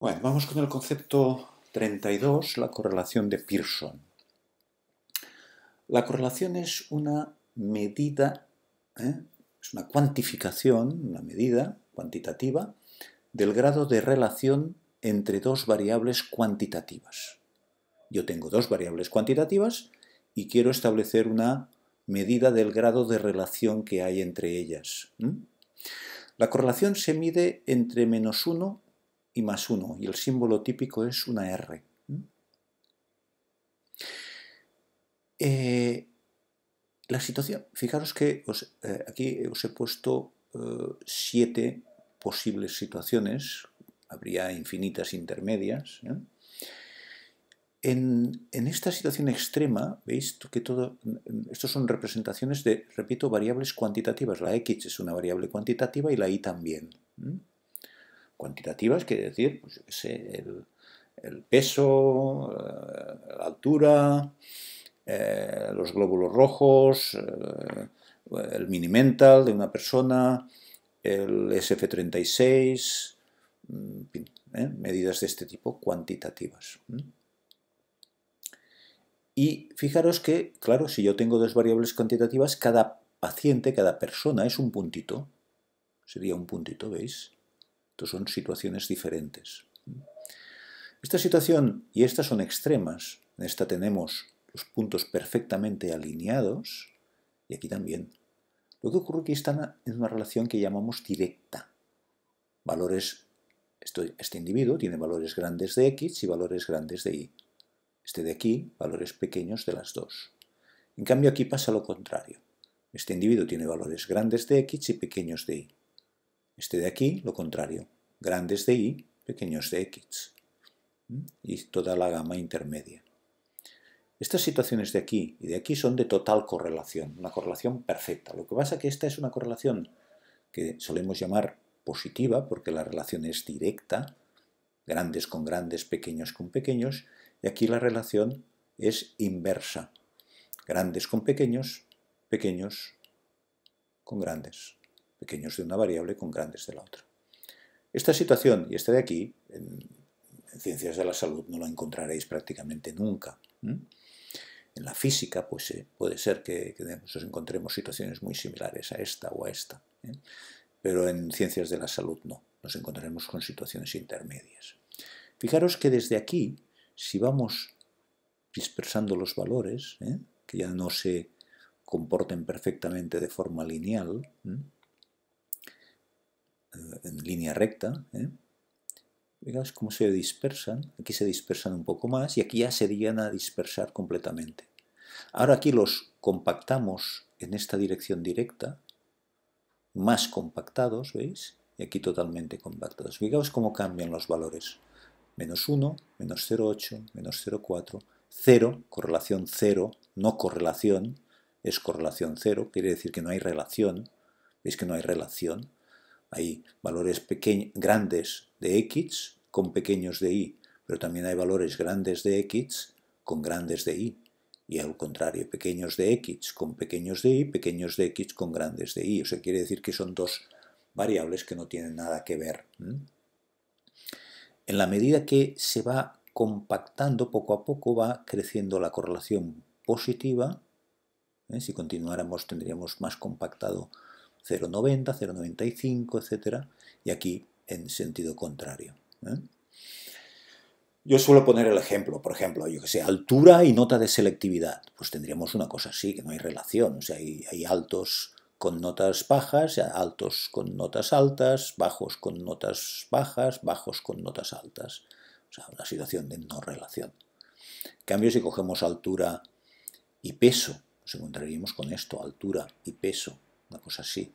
Bueno, vamos con el concepto 32, la correlación de Pearson. La correlación es una medida, ¿eh? es una cuantificación, una medida cuantitativa del grado de relación entre dos variables cuantitativas. Yo tengo dos variables cuantitativas y quiero establecer una medida del grado de relación que hay entre ellas. La correlación se mide entre menos 1 y más uno, y el símbolo típico es una R. Eh, la situación, fijaros que eh, aquí os he puesto eh, siete posibles situaciones, habría infinitas intermedias. En, esta situación extrema, veis que todo, estos son representaciones de, repito, variables cuantitativas. La X es una variable cuantitativa y la Y también. Cuantitativas quiere decir, pues, yo el, el, peso, eh, la altura, eh, los glóbulos rojos, eh, el mini mental de una persona, el SF36, medidas de este tipo cuantitativas. Y fijaros que, claro, si yo tengo dos variables cuantitativas, cada paciente, cada persona es un puntito. Sería un puntito, ¿veis? son situaciones diferentes. Esta situación y estas son extremas. En esta tenemos los puntos perfectamente alineados y aquí también. Lo que ocurre es en una relación que llamamos directa. Valores, este individuo tiene valores grandes de X y valores grandes de Y. Este de aquí, valores pequeños de las dos. En cambio aquí pasa lo contrario. Este individuo tiene valores grandes de X y pequeños de Y. Este de aquí, lo contrario, grandes de y, pequeños de x, y toda la gama intermedia. Estas situaciones de aquí y de aquí son de total correlación, una correlación perfecta. Lo que pasa es que esta es una correlación que solemos llamar positiva, porque la relación es directa, grandes con grandes, pequeños con pequeños, y aquí la relación es inversa, grandes con pequeños, pequeños con grandes pequeños de una variable con grandes de la otra. Esta situación y esta de aquí, en, ciencias de la salud no la encontraréis prácticamente nunca. En la física, pues eh, puede ser que, nos encontremos situaciones muy similares a esta o a esta, ¿eh? pero en ciencias de la salud no, nos encontraremos con situaciones intermedias. Fijaros que desde aquí, si vamos dispersando los valores, ¿eh? que ya no se comporten perfectamente de forma lineal, eh, en línea recta. ¿eh? cómo se dispersan. Aquí se dispersan un poco más y aquí ya se llegan a dispersar completamente. Ahora aquí los compactamos en esta dirección directa, más compactados, ¿veis? Y aquí totalmente compactados. Fijaos cómo cambian los valores. Menos 1, menos 0,8, menos 0,4, 0, correlación 0, no correlación, es correlación 0, quiere decir que no hay relación, veis que no hay relación, hay valores grandes de x con pequeños de y, pero también hay valores grandes de x con grandes de y. Y al contrario, pequeños de x con pequeños de y, pequeños de x con grandes de y. O sea, quiere decir que son dos variables que no tienen nada que ver. En la medida que se va compactando poco a poco, va creciendo la correlación positiva. ¿eh? Si continuáramos tendríamos más compactado 0,90, 0,95, etc. Y aquí en sentido contrario. ¿eh? Yo suelo poner el ejemplo, por ejemplo, yo que sé, altura y nota de selectividad. Pues tendríamos una cosa así, que no hay relación. O sea, hay, hay altos con notas bajas, altos con notas altas, bajos con notas bajas, bajos con notas altas. O sea, una situación de no relación. En cambio, si cogemos altura y peso, nos encontraríamos con esto, altura y peso una cosa así.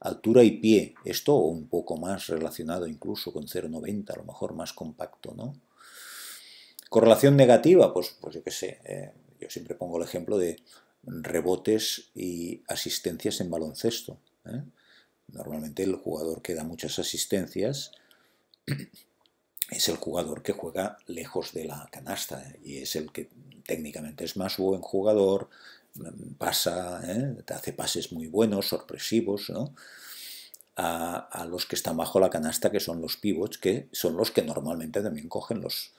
Altura y pie, esto un poco más relacionado incluso con 0,90, a lo mejor más compacto, ¿no? Correlación negativa, pues, pues yo qué sé, eh, yo siempre pongo el ejemplo de rebotes y asistencias en baloncesto. ¿eh? Normalmente el jugador que da muchas asistencias es el jugador que juega lejos de la canasta ¿eh? y es el que técnicamente es más buen jugador, pasa, ¿eh? te hace pases muy buenos, sorpresivos, A, los que están bajo la canasta, que son los pivots, que son los que normalmente también cogen los,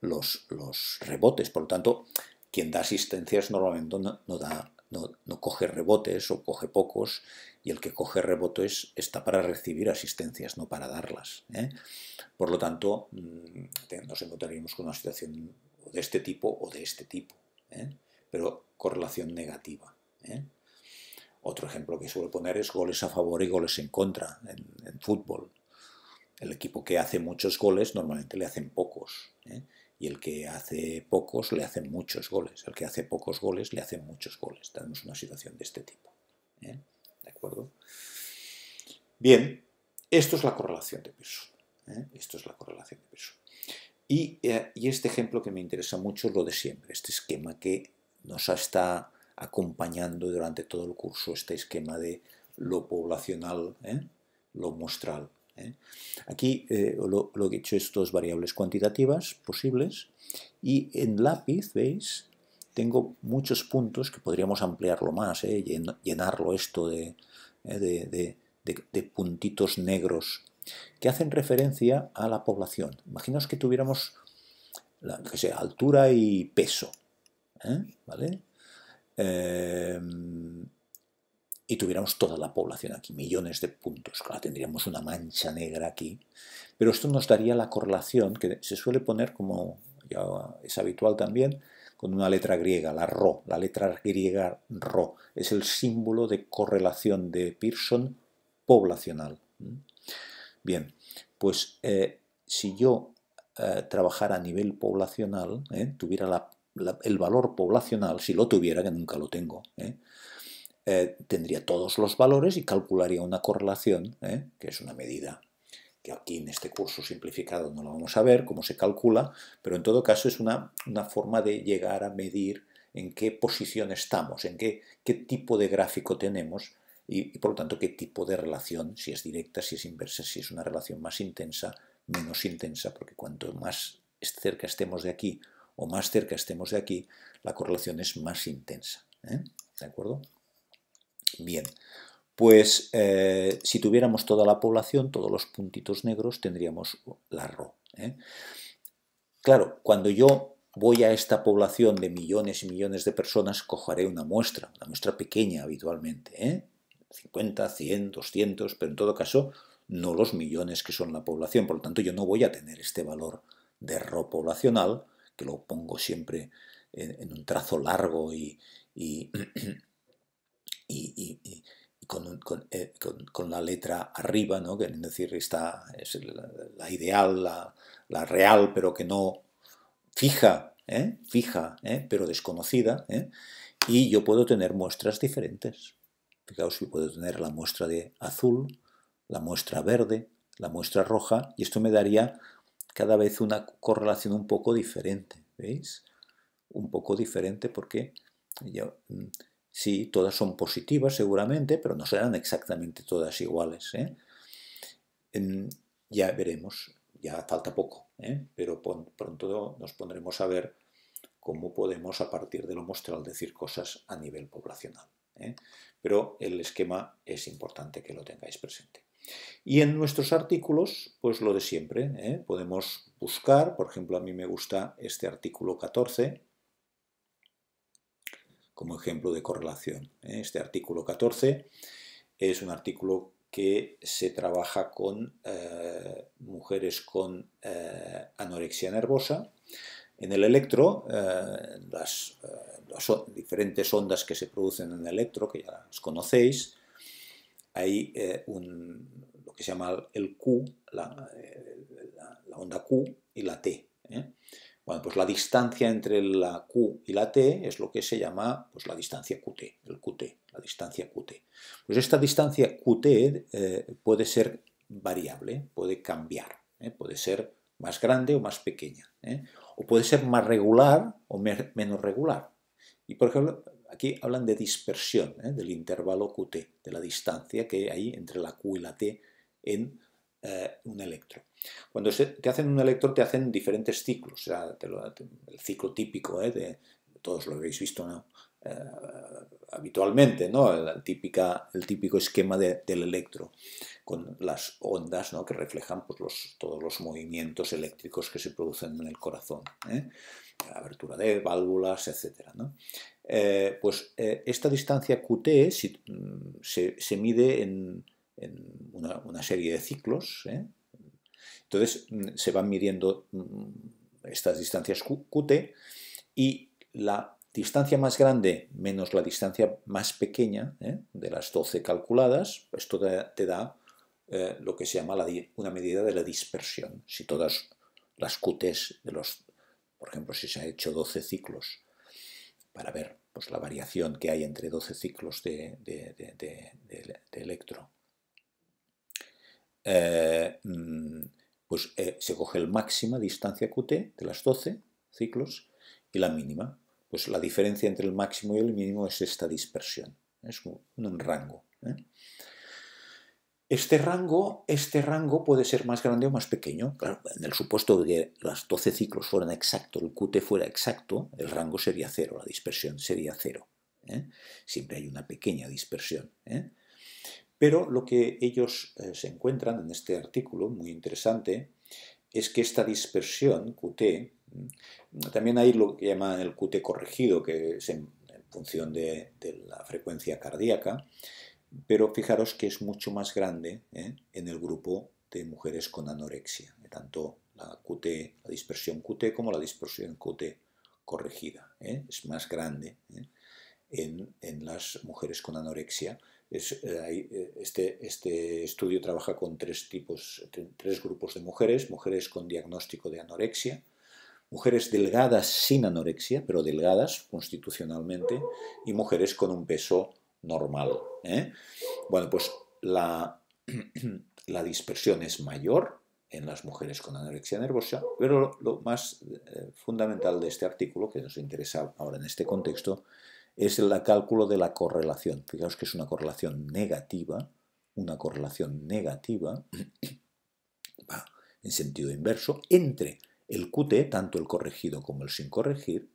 los, los rebotes. Por lo tanto, quien da asistencias normalmente no, da, no, coge rebotes o coge pocos, y el que coge rebotes está para recibir asistencias, no para darlas. ¿eh? Por lo tanto, mm, nos encontraríamos con una situación de este tipo o de este tipo. ¿eh? Pero correlación negativa. ¿eh? Otro ejemplo que suelo poner es goles a favor y goles en contra en, fútbol. El equipo que hace muchos goles normalmente le hacen pocos. ¿eh? Y el que hace pocos le hacen muchos goles. El que hace pocos goles le hacen muchos goles. Tenemos una situación de este tipo. ¿eh? ¿De acuerdo? Bien, esto es la correlación de peso. Esto es la correlación de peso. y este ejemplo que me interesa mucho es lo de siempre, este esquema que nos está acompañando durante todo el curso este esquema de lo poblacional, ¿eh? lo muestral. ¿eh? Aquí eh, lo, que he hecho es dos variables cuantitativas posibles y en lápiz, ¿veis? Tengo muchos puntos que podríamos ampliarlo más, llenarlo esto de, puntitos negros que hacen referencia a la población. Imaginaos que tuviéramos la, altura y peso. ¿eh? ¿vale? Eh, y tuviéramos toda la población aquí, millones de puntos. Claro, tendríamos una mancha negra aquí, pero esto nos daría la correlación que se suele poner, como ya es habitual también, con una letra griega, la ro, La letra griega ro, es el símbolo de correlación de Pearson poblacional. Bien, pues eh, si yo trabajara a nivel poblacional, tuviera la el valor poblacional, si lo tuviera, que nunca lo tengo, ¿eh? Eh, tendría todos los valores y calcularía una correlación, ¿eh? que es una medida que aquí en este curso simplificado no lo vamos a ver, cómo se calcula, pero en todo caso es una, forma de llegar a medir en qué posición estamos, en qué, qué tipo de gráfico tenemos y por lo tanto qué tipo de relación, si es directa, si es inversa, si es una relación más intensa, menos intensa, porque cuanto más cerca estemos de aquí o más cerca estemos de aquí, la correlación es más intensa. ¿eh? ¿De acuerdo? Bien, pues eh, si tuviéramos toda la población, todos los puntitos negros, tendríamos la RO. ¿eh? Claro, cuando yo voy a esta población de millones y millones de personas, cojaré una muestra, una muestra pequeña habitualmente, 50, 100, 200, pero en todo caso no los millones que son la población. Por lo tanto, yo no voy a tener este valor de RO poblacional, que lo pongo siempre en, un trazo largo y, y, con, la letra arriba, ¿no? que es decir, está, es la, ideal, la, real, pero que no fija, ¿eh? fija, ¿eh? pero desconocida, ¿eh? y yo puedo tener muestras diferentes. Fijaos, yo puedo tener la muestra de azul, la muestra verde, la muestra roja, y esto me daría cada vez una correlación un poco diferente, ¿veis? Un poco diferente porque mm, sí, todas son positivas seguramente, pero no serán exactamente todas iguales. ¿eh? Ya veremos, ya falta poco, ¿eh? pero pronto nos pondremos a ver cómo podemos a partir de lo mostral, decir cosas a nivel poblacional. ¿eh? Pero el esquema es importante que lo tengáis presente. Y en nuestros artículos, pues lo de siempre, ¿eh? podemos buscar, por ejemplo, a mí me gusta este artículo 14 como ejemplo de correlación. ¿eh? Este artículo 14 es un artículo que se trabaja con eh, mujeres con anorexia nervosa. En el electro, las, las, diferentes ondas que se producen en el electro, que ya las conocéis, hay eh, lo que se llama el Q, la, onda Q y la T. ¿eh? Bueno, pues la distancia entre la Q y la T es lo que se llama pues, la distancia QT, el QT, la distancia QT. Pues esta distancia QT eh, puede ser variable, puede cambiar, puede ser más grande o más pequeña, o puede ser más regular o menos regular. Y por ejemplo, Aquí hablan de dispersión ¿eh? del intervalo QT, de la distancia que hay entre la Q y la T en eh, un electro. Cuando te hacen un electro te hacen diferentes ciclos, el ciclo típico, ¿eh? todos lo habéis visto habitualmente, El, típico esquema del electro, con las ondas que reflejan pues, todos los movimientos eléctricos que se producen en el corazón, la abertura de válvulas, etc. Eh, pues eh, esta distancia QT mm, se, mide en, una, serie de ciclos. ¿eh? Entonces mm, se van midiendo mm, estas distancias QT y la distancia más grande menos la distancia más pequeña de las 12 calculadas, esto te, da lo que se llama una medida de la dispersión. Si todas las QTs de los, por ejemplo, si se han hecho 12 ciclos para ver pues, la variación que hay entre 12 ciclos de, electro. Eh, mm, pues eh, se coge el máxima distancia QT de las 12 ciclos y la mínima. Pues la diferencia entre el máximo y el mínimo es esta dispersión, es un, rango. ¿eh? Este rango, este rango puede ser más grande o más pequeño. Claro, en el supuesto de que los 12 ciclos fueran exactos, el QT fuera exacto, el rango sería cero, la dispersión sería cero. ¿eh? Siempre hay una pequeña dispersión. ¿eh? Pero lo que ellos eh, se encuentran en este artículo, muy interesante, es que esta dispersión, QT, mm, también hay lo que llaman el QT corregido, que es en, función de la frecuencia cardíaca, pero fijaros que es mucho más grande ¿eh? en el grupo de mujeres con anorexia, tanto la dispersión QT como la dispersión QT corregida, ¿eh? es más grande ¿eh? en, las mujeres con anorexia. Este, este, estudio trabaja con tres tipos, tres grupos de mujeres, mujeres con diagnóstico de anorexia, mujeres delgadas sin anorexia, pero delgadas constitucionalmente, y mujeres con un peso normal. ¿eh? Bueno, pues la, la, dispersión es mayor en las mujeres con anorexia nerviosa, pero lo, más eh, fundamental de este artículo, que nos interesa ahora en este contexto, es el cálculo de la correlación. Fijaos que es una correlación negativa, una correlación negativa, en sentido inverso, entre el QT, tanto el corregido como el sin corregir,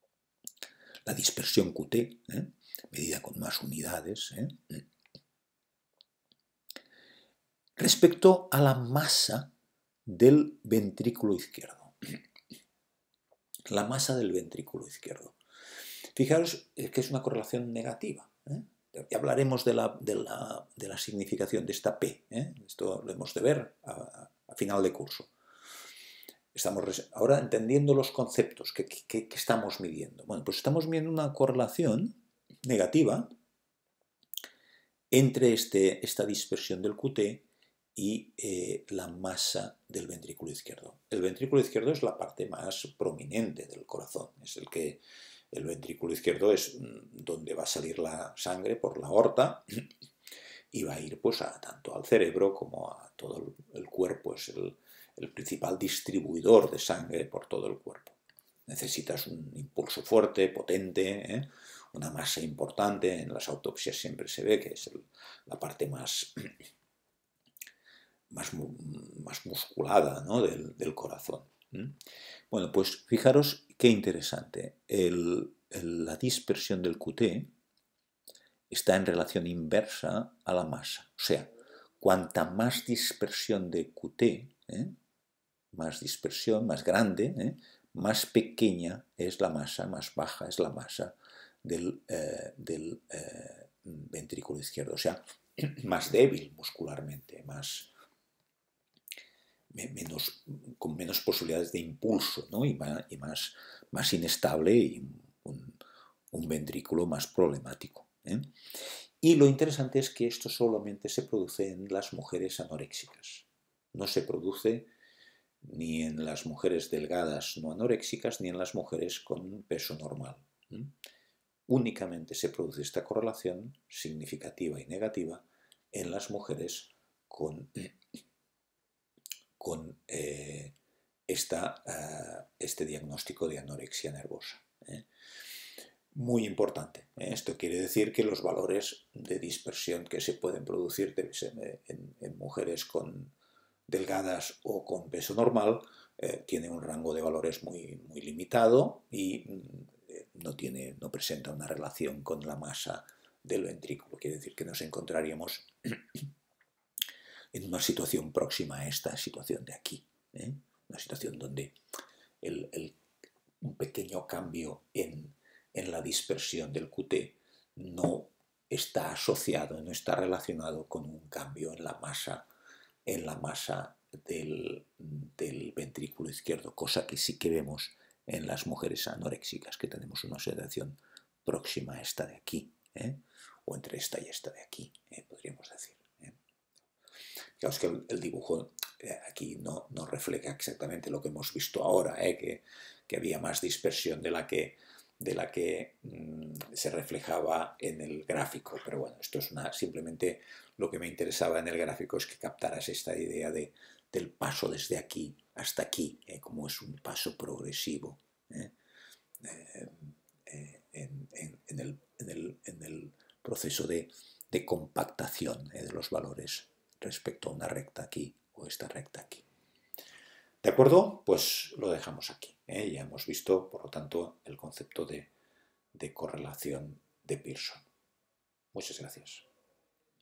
la dispersión QT, ¿eh? medida con más unidades. ¿eh? Respecto a la masa del ventrículo izquierdo. La masa del ventrículo izquierdo. Fijaros que es una correlación negativa. ¿eh? hablaremos de la, de, la, significación de esta P. ¿eh? Esto lo hemos de ver a, final de curso. Estamos ahora entendiendo los conceptos que, que estamos midiendo. Bueno, pues estamos midiendo una correlación negativa entre este, esta dispersión del QT y eh, la masa del ventrículo izquierdo. El ventrículo izquierdo es la parte más prominente del corazón, es el que el ventrículo izquierdo es mm, donde va a salir la sangre por la aorta y va a ir pues a, tanto al cerebro como a todo el cuerpo, es el, principal distribuidor de sangre por todo el cuerpo. Necesitas un impulso fuerte, potente, ¿eh? una masa importante, en las autopsias siempre se ve que es la parte más, más, musculada ¿no? del, corazón. Bueno, pues fijaros qué interesante. la dispersión del QT está en relación inversa a la masa. O sea, cuanta más dispersión de QT, ¿eh? más dispersión, más grande, ¿eh? más pequeña es la masa, más baja es la masa del, eh, eh, ventrículo izquierdo, o sea, más débil muscularmente, menos, con menos posibilidades de impulso y, más, más, inestable y un, ventrículo más problemático. ¿eh? Y lo interesante es que esto solamente se produce en las mujeres anoréxicas. No se produce ni en las mujeres delgadas no anoréxicas ni en las mujeres con peso normal únicamente se produce esta correlación significativa y negativa en las mujeres con, con eh, eh, este diagnóstico de anorexia nervosa. ¿eh? Muy importante. Esto quiere decir que los valores de dispersión que se pueden producir en, mujeres con delgadas o con peso normal tienen un rango de valores muy, muy limitado y mm, no, tiene, no presenta una relación con la masa del ventrículo. Quiere decir que nos encontraríamos en una situación próxima a esta situación de aquí. ¿eh? Una situación donde el, un pequeño cambio en, la dispersión del QT no está asociado, no está relacionado con un cambio en la masa, en la masa del, del ventrículo izquierdo, cosa que sí que vemos en las mujeres anoréxicas, que tenemos una sedación próxima a esta de aquí, ¿eh? o entre esta y esta de aquí, eh, podríamos decir. ¿eh? que el, dibujo eh, aquí no, no refleja exactamente lo que hemos visto ahora, que había más dispersión de la que de la que mm, se reflejaba en el gráfico. Pero bueno, esto es una, simplemente lo que me interesaba en el gráfico es que captaras esta idea de, del paso desde aquí hasta aquí, eh, como es un paso progresivo eh, eh, en, el, proceso de compactación de los valores respecto a una recta aquí o esta recta aquí. ¿De acuerdo? Pues lo dejamos aquí. ¿eh? Ya hemos visto, por lo tanto, el concepto de, de correlación de Pearson. Muchas gracias.